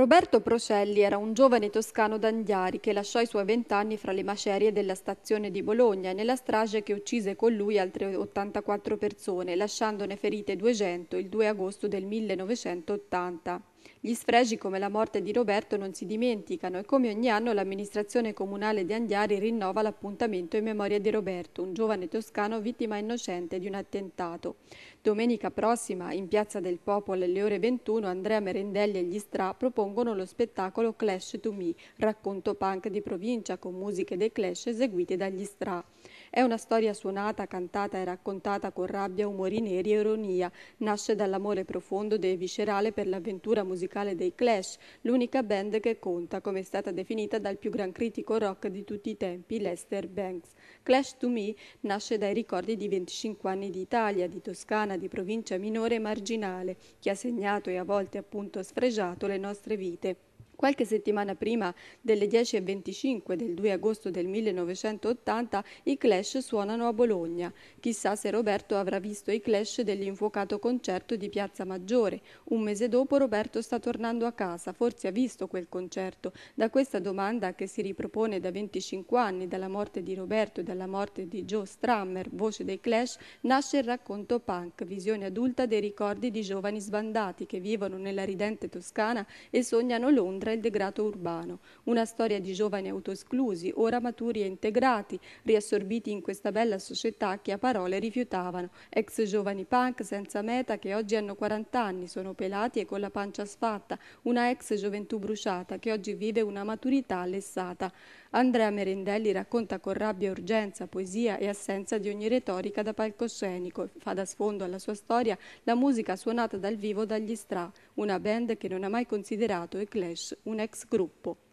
Roberto Procelli era un giovane toscano d'Andiari che lasciò i suoi vent'anni fra le macerie della stazione di Bologna nella strage che uccise con lui altre 84 persone, lasciandone ferite 200 il 2 agosto del 1980. Gli sfregi come la morte di Roberto non si dimenticano e come ogni anno l'amministrazione comunale di Andiari rinnova l'appuntamento in memoria di Roberto, un giovane toscano vittima innocente di un attentato. Domenica prossima, in Piazza del Popolo alle ore 21, Andrea Merendelli e gli Stra propongono lo spettacolo Clash to Me, racconto punk di provincia con musiche dei Clash eseguite dagli Stra. È una storia suonata, cantata e raccontata con rabbia, umori neri e ironia. Nasce dall'amore profondo e viscerale per l'avventura musicale dei Clash, l'unica band che conta, come è stata definita dal più gran critico rock di tutti i tempi, Lester Banks. Clash to Me nasce dai ricordi di 25 anni di Italia, di Toscana, di provincia minore e marginale, che ha segnato e a volte appunto sfregiato le nostre vite. Qualche settimana prima delle 10.25 del 2 agosto del 1980 i Clash suonano a Bologna. Chissà se Roberto avrà visto i Clash dell'infuocato concerto di Piazza Maggiore. Un mese dopo Roberto sta tornando a casa, forse ha visto quel concerto. Da questa domanda che si ripropone da 25 anni, dalla morte di Roberto e dalla morte di Joe Strammer, voce dei Clash, nasce il racconto punk, visione adulta dei ricordi di giovani sbandati che vivono nella ridente Toscana e sognano Londra sopra il degrado urbano, una storia di giovani autoesclusi, ora maturi e integrati, riassorbiti in questa bella società che a parole rifiutavano, ex giovani punk senza meta che oggi hanno 40 anni, sono pelati e con la pancia sfatta, una ex gioventù bruciata che oggi vive una maturità lessata. Andrea Merendelli racconta con rabbia urgenza, poesia e assenza di ogni retorica da palcoscenico. Fa da sfondo alla sua storia la musica suonata dal vivo dagli Stra, una band che non ha mai considerato i Clash un ex gruppo.